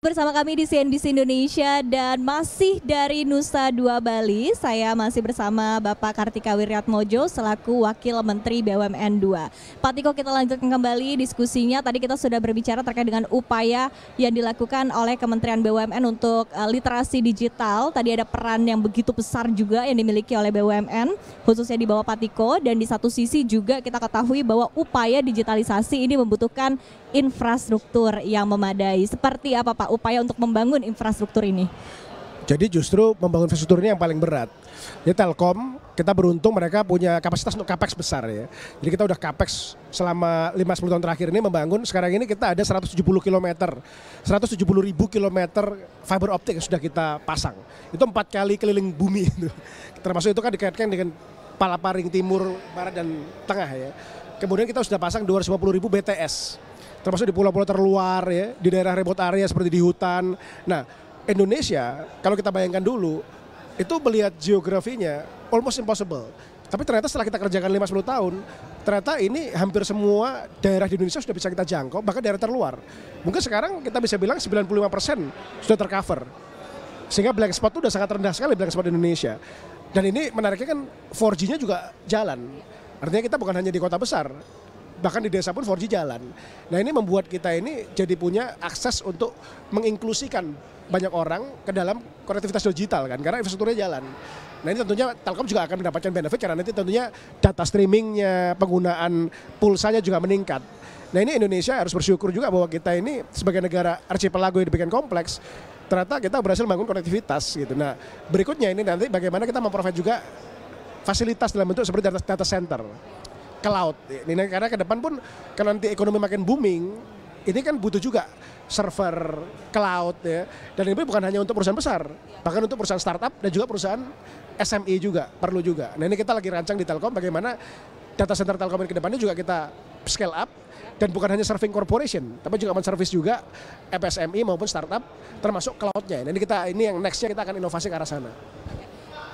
Bersama kami di CNBC Indonesia dan masih dari Nusa Dua Bali, saya masih bersama Bapak Kartika Wiryatmojo selaku Wakil Menteri BUMN 2. Pak Tiko kita lanjutkan kembali diskusinya, tadi kita sudah berbicara terkait dengan upaya yang dilakukan oleh Kementerian BUMN untuk eh, literasi digital, tadi ada peran yang begitu besar juga yang dimiliki oleh BUMN, khususnya di bawah Pak Tiko, dan di satu sisi juga kita ketahui bahwa upaya digitalisasi ini membutuhkan infrastruktur yang memadai. Seperti apa Pak upaya untuk membangun infrastruktur ini? Jadi justru membangun infrastruktur ini yang paling berat. Jadi Telkom kita beruntung mereka punya kapasitas untuk capex besar ya. Jadi kita udah capex selama 5-10 tahun terakhir ini membangun. Sekarang ini kita ada 170 km, 170 ribu km fiber optik yang sudah kita pasang. Itu empat kali keliling bumi itu. Termasuk itu kan dikaitkan dengan Palaparing Timur, Barat dan Tengah ya. Kemudian kita sudah pasang 250 ribu BTS termasuk di pulau-pulau terluar ya, di daerah remote area seperti di hutan. Nah, Indonesia kalau kita bayangkan dulu itu melihat geografinya almost impossible. Tapi ternyata setelah kita kerjakan 5-10 tahun, ternyata ini hampir semua daerah di Indonesia sudah bisa kita jangkau, bahkan daerah terluar. Mungkin sekarang kita bisa bilang 95% sudah tercover. Sehingga blank spot itu sudah sangat rendah sekali blank spot di Indonesia. Dan ini menariknya kan 4G-nya juga jalan. Artinya kita bukan hanya di kota besar, bahkan di desa pun 4G jalan. Nah ini membuat kita ini jadi punya akses untuk menginklusikan banyak orang ke dalam konektivitas digital kan, karena infrastrukturnya jalan. Nah ini tentunya Telkom juga akan mendapatkan benefit karena nanti tentunya data streamingnya, penggunaan pulsanya juga meningkat. Nah ini Indonesia harus bersyukur juga bahwa kita ini sebagai negara archipelago yang dibikin kompleks, ternyata kita berhasil membangun konektivitas gitu. Nah berikutnya ini nanti bagaimana kita memprovide juga fasilitas dalam bentuk seperti data center ke laut. Ini karena ke depan pun kalau nanti ekonomi makin booming, ini kan butuh juga server cloud ya. Dan ini bukan hanya untuk perusahaan besar, bahkan untuk perusahaan startup dan juga perusahaan SME juga perlu juga. Nah ini kita lagi rancang di Telkom bagaimana data center Telkom ke depannya juga kita scale up dan bukan hanya serving corporation, tapi juga men-service juga FSMI e maupun startup termasuk cloudnya. Nah, ini kita ini yang nextnya kita akan inovasi ke arah sana.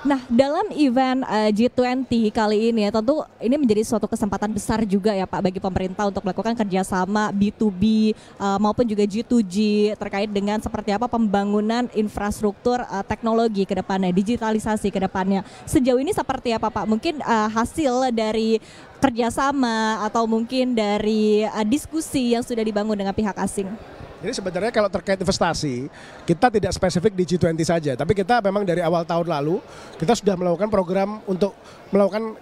Nah, dalam event uh, eh, G20 kali ini ya tentu ini menjadi suatu kesempatan besar juga ya Pak bagi pemerintah untuk melakukan kerjasama B2B uh, eh, maupun juga G2G terkait dengan seperti apa pembangunan infrastruktur uh, teknologi ke depannya, digitalisasi ke depannya. Sejauh ini seperti apa Pak? Mungkin uh, hasil dari kerjasama atau mungkin dari uh, diskusi yang sudah dibangun dengan pihak asing? Jadi sebenarnya kalau terkait investasi, kita tidak spesifik di G20 saja, tapi kita memang dari awal tahun lalu kita sudah melakukan program untuk melakukan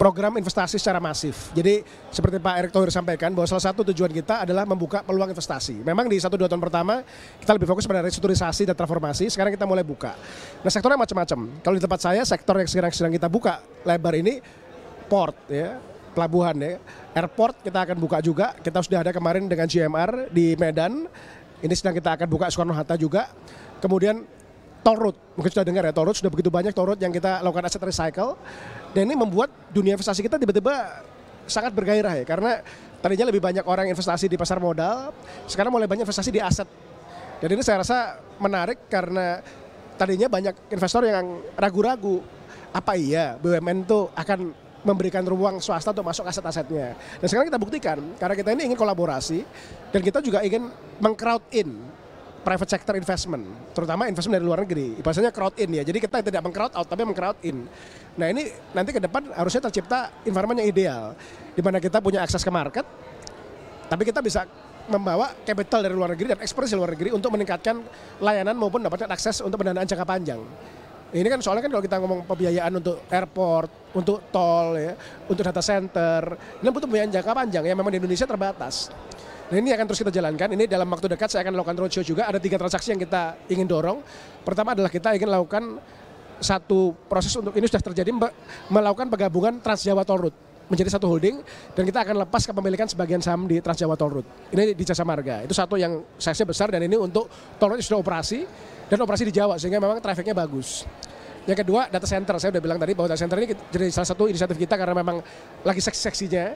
program investasi secara masif. Jadi seperti Pak Erick Thohir sampaikan bahwa salah satu tujuan kita adalah membuka peluang investasi. Memang di satu dua tahun pertama kita lebih fokus pada restrukturisasi dan transformasi, sekarang kita mulai buka. Nah sektornya macam-macam. Kalau di tempat saya sektor yang sekarang sedang kita buka lebar ini port ya pelabuhan ya. Airport kita akan buka juga. Kita sudah ada kemarin dengan GMR di Medan. Ini sedang kita akan buka Soekarno Hatta juga. Kemudian toll road. Mungkin sudah dengar ya toll road sudah begitu banyak toll road yang kita lakukan aset recycle. Dan ini membuat dunia investasi kita tiba-tiba sangat bergairah ya karena tadinya lebih banyak orang investasi di pasar modal, sekarang mulai banyak investasi di aset. Dan ini saya rasa menarik karena tadinya banyak investor yang ragu-ragu apa iya BUMN itu akan memberikan ruang swasta untuk masuk aset-asetnya. Dan sekarang kita buktikan karena kita ini ingin kolaborasi dan kita juga ingin meng in private sector investment, terutama investment dari luar negeri. Bahasanya crowd in ya. Jadi kita tidak meng-crowd out tapi meng in. Nah, ini nanti ke depan harusnya tercipta environment yang ideal di mana kita punya akses ke market tapi kita bisa membawa capital dari luar negeri dan ekspresi luar negeri untuk meningkatkan layanan maupun dapatkan akses untuk pendanaan jangka panjang. Ini kan soalnya kan kalau kita ngomong pembiayaan untuk airport, untuk tol, ya, untuk data center, ini butuh pembiayaan jangka panjang yang memang di Indonesia terbatas. Nah ini akan terus kita jalankan. Ini dalam waktu dekat saya akan lakukan roadshow juga. Ada tiga transaksi yang kita ingin dorong. Pertama adalah kita ingin lakukan satu proses untuk ini sudah terjadi melakukan penggabungan Transjawa Toll Road menjadi satu holding dan kita akan lepas kepemilikan sebagian saham di Transjawa Toll Road. Ini di Jasa Marga. Itu satu yang size besar dan ini untuk Toll Road sudah operasi dan operasi di Jawa sehingga memang trafficnya bagus. Yang kedua data center, saya udah bilang tadi bahwa data center ini jadi salah satu inisiatif kita karena memang lagi seksi-seksinya.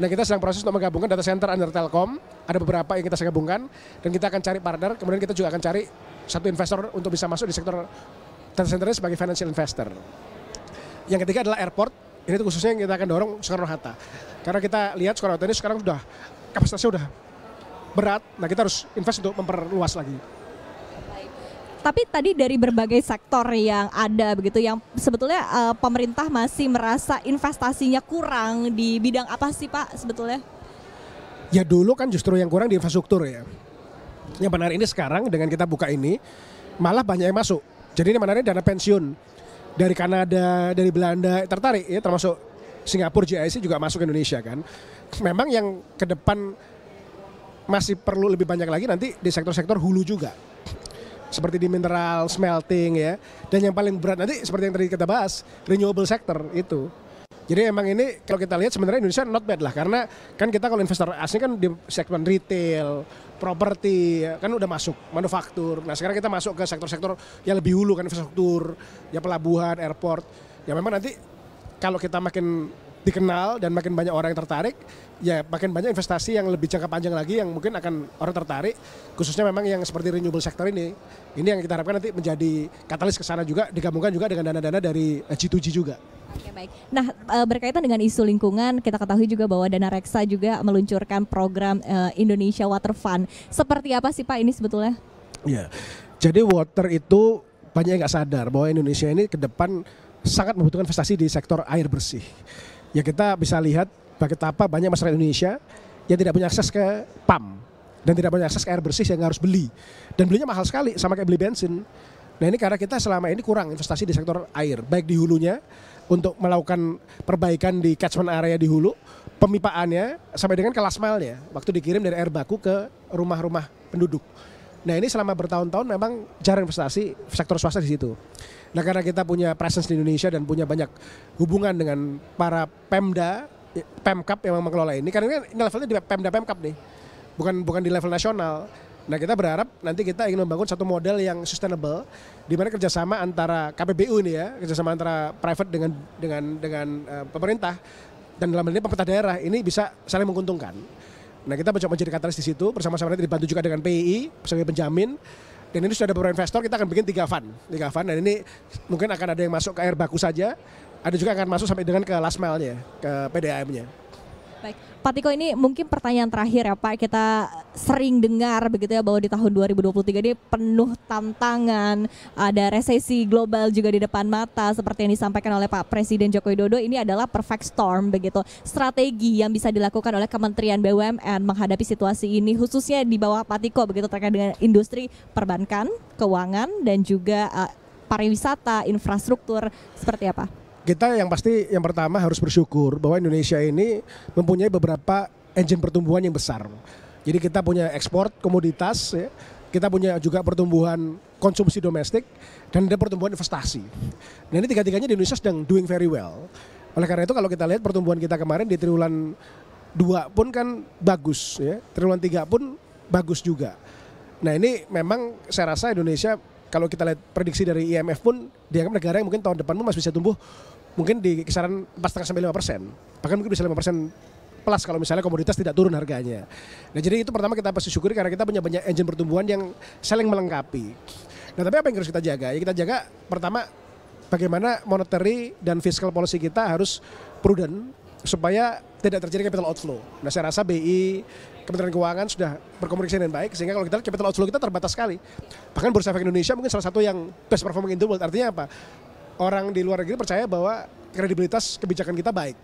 Nah kita sedang proses untuk menggabungkan data center under Telkom, ada beberapa yang kita gabungkan dan kita akan cari partner, kemudian kita juga akan cari satu investor untuk bisa masuk di sektor data center sebagai financial investor. Yang ketiga adalah airport, ini khususnya yang kita akan dorong Soekarno-Hatta. Karena kita lihat Soekarno-Hatta ini sekarang sudah kapasitasnya sudah berat, nah kita harus invest untuk memperluas lagi tapi tadi dari berbagai sektor yang ada begitu yang sebetulnya uh, pemerintah masih merasa investasinya kurang di bidang apa sih Pak sebetulnya? Ya dulu kan justru yang kurang di infrastruktur ya. Yang benar ini sekarang dengan kita buka ini malah banyak yang masuk. Jadi ini menarik dana pensiun dari Kanada, dari Belanda tertarik ya termasuk Singapura GIC juga masuk ke Indonesia kan. Memang yang ke depan masih perlu lebih banyak lagi nanti di sektor-sektor hulu juga seperti di mineral smelting ya. Dan yang paling berat nanti seperti yang tadi kita bahas, renewable sector itu. Jadi emang ini kalau kita lihat sebenarnya Indonesia not bad lah karena kan kita kalau investor asing kan di segmen retail, properti ya, kan udah masuk, manufaktur. Nah sekarang kita masuk ke sektor-sektor yang lebih hulu kan infrastruktur, ya pelabuhan, airport. Ya memang nanti kalau kita makin dikenal dan makin banyak orang yang tertarik, ya makin banyak investasi yang lebih jangka panjang lagi yang mungkin akan orang tertarik, khususnya memang yang seperti renewable sector ini. Ini yang kita harapkan nanti menjadi katalis ke sana juga, digabungkan juga dengan dana-dana dari G2G eh, juga. Oke baik. Nah eh, berkaitan dengan isu lingkungan, kita ketahui juga bahwa Dana Reksa juga meluncurkan program eh, Indonesia Water Fund. Seperti apa sih Pak ini sebetulnya? Ya, jadi water itu banyak yang nggak sadar bahwa Indonesia ini ke depan sangat membutuhkan investasi di sektor air bersih ya kita bisa lihat bagaimana banyak masyarakat Indonesia yang tidak punya akses ke pam dan tidak punya akses ke air bersih yang harus beli dan belinya mahal sekali sama kayak beli bensin nah ini karena kita selama ini kurang investasi di sektor air baik di hulunya untuk melakukan perbaikan di catchment area di hulu pemipaannya sampai dengan kelas last mile waktu dikirim dari air baku ke rumah-rumah penduduk nah ini selama bertahun-tahun memang jarang investasi sektor swasta di situ Nah karena kita punya presence di Indonesia dan punya banyak hubungan dengan para Pemda, Pemkap yang mengelola ini. Karena ini levelnya di Pemda Pemkap nih, bukan bukan di level nasional. Nah kita berharap nanti kita ingin membangun satu model yang sustainable, di mana kerjasama antara KPBU ini ya, kerjasama antara private dengan dengan dengan uh, pemerintah dan dalam hal ini pemerintah daerah ini bisa saling menguntungkan. Nah kita mencoba menjadi katalis di situ bersama-sama nanti dibantu juga dengan PII sebagai penjamin dan ini sudah ada beberapa investor kita akan bikin tiga fund tiga fund dan ini mungkin akan ada yang masuk ke air baku saja ada juga akan masuk sampai dengan ke last mile-nya ke PDAM-nya Baik, Pak Tiko ini mungkin pertanyaan terakhir ya Pak, kita sering dengar begitu ya bahwa di tahun 2023 ini penuh tantangan, ada resesi global juga di depan mata seperti yang disampaikan oleh Pak Presiden Joko Widodo ini adalah perfect storm begitu. Strategi yang bisa dilakukan oleh Kementerian BUMN menghadapi situasi ini khususnya di bawah Pak Tiko begitu terkait dengan industri perbankan, keuangan dan juga uh, pariwisata, infrastruktur seperti apa? kita yang pasti yang pertama harus bersyukur bahwa Indonesia ini mempunyai beberapa engine pertumbuhan yang besar. Jadi kita punya ekspor komoditas, ya. kita punya juga pertumbuhan konsumsi domestik dan ada pertumbuhan investasi. Nah ini tiga-tiganya di Indonesia sedang doing very well. Oleh karena itu kalau kita lihat pertumbuhan kita kemarin di triwulan 2 pun kan bagus ya. Triwulan 3 pun bagus juga. Nah ini memang saya rasa Indonesia kalau kita lihat prediksi dari IMF pun dianggap negara yang mungkin tahun depan pun masih bisa tumbuh mungkin di kisaran 4,5 sampai 5 persen. Bahkan mungkin bisa 5 persen plus kalau misalnya komoditas tidak turun harganya. Nah jadi itu pertama kita pasti syukuri karena kita punya banyak engine pertumbuhan yang saling melengkapi. Nah tapi apa yang harus kita jaga? Ya kita jaga pertama bagaimana monetary dan fiscal policy kita harus prudent supaya tidak terjadi capital outflow. Nah saya rasa BI Kementerian Keuangan sudah berkomunikasi dengan baik sehingga kalau kita lihat capital outflow kita terbatas sekali. Bahkan Bursa Efek Indonesia mungkin salah satu yang best performing in the world. Artinya apa? orang di luar negeri percaya bahwa kredibilitas kebijakan kita baik.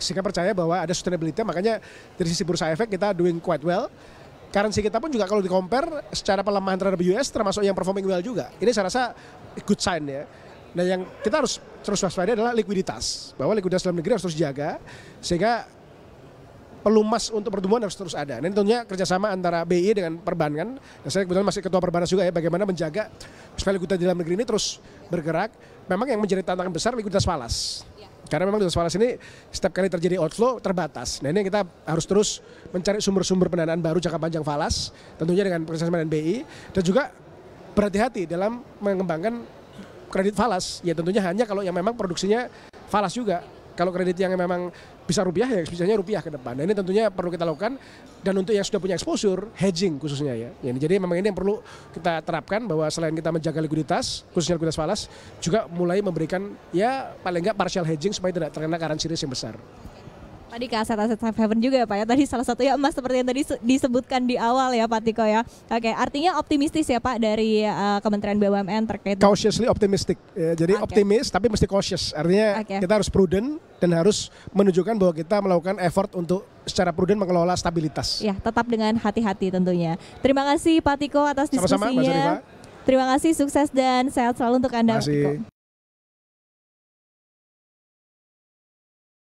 Sehingga percaya bahwa ada sustainability, makanya dari sisi bursa efek kita doing quite well. Currency kita pun juga kalau di compare secara pelemahan terhadap US termasuk yang performing well juga. Ini saya rasa good sign ya. Nah yang kita harus terus waspada adalah likuiditas. Bahwa likuiditas dalam negeri harus terus jaga sehingga pelumas untuk pertumbuhan harus terus ada. Dan tentunya kerjasama antara BI dengan perbankan. Dan saya kebetulan masih ketua perbankan juga ya, bagaimana menjaga supaya likuiditas dalam negeri ini terus bergerak memang yang menjadi tantangan besar likuiditas falas. Ya. Karena memang likuiditas falas ini setiap kali terjadi outflow terbatas. Nah ini kita harus terus mencari sumber-sumber pendanaan baru jangka panjang falas, tentunya dengan proses dengan BI, dan juga berhati-hati dalam mengembangkan kredit falas. Ya tentunya hanya kalau yang memang produksinya falas juga. Kalau kredit yang memang bisa rupiah ya bisanya rupiah ke depan. Nah ini tentunya perlu kita lakukan dan untuk yang sudah punya exposure hedging khususnya ya. ya jadi memang ini yang perlu kita terapkan bahwa selain kita menjaga likuiditas khususnya likuiditas falas juga mulai memberikan ya paling nggak partial hedging supaya tidak terkena currency risk yang besar. Tadi ke aset-aset safe haven juga ya Pak ya. Tadi salah satu ya emas seperti yang tadi disebutkan di awal ya Pak Tiko ya. Oke, artinya optimistis ya Pak dari uh, Kementerian BUMN terkait cautiously optimistic. Ya, jadi okay. optimis tapi mesti cautious. Artinya okay. kita harus prudent dan harus menunjukkan bahwa kita melakukan effort untuk secara prudent mengelola stabilitas. Ya, tetap dengan hati-hati tentunya. Terima kasih Pak Tiko atas diskusinya. Sama -sama, Terima kasih, sukses dan sehat selalu untuk Anda. Terima kasih.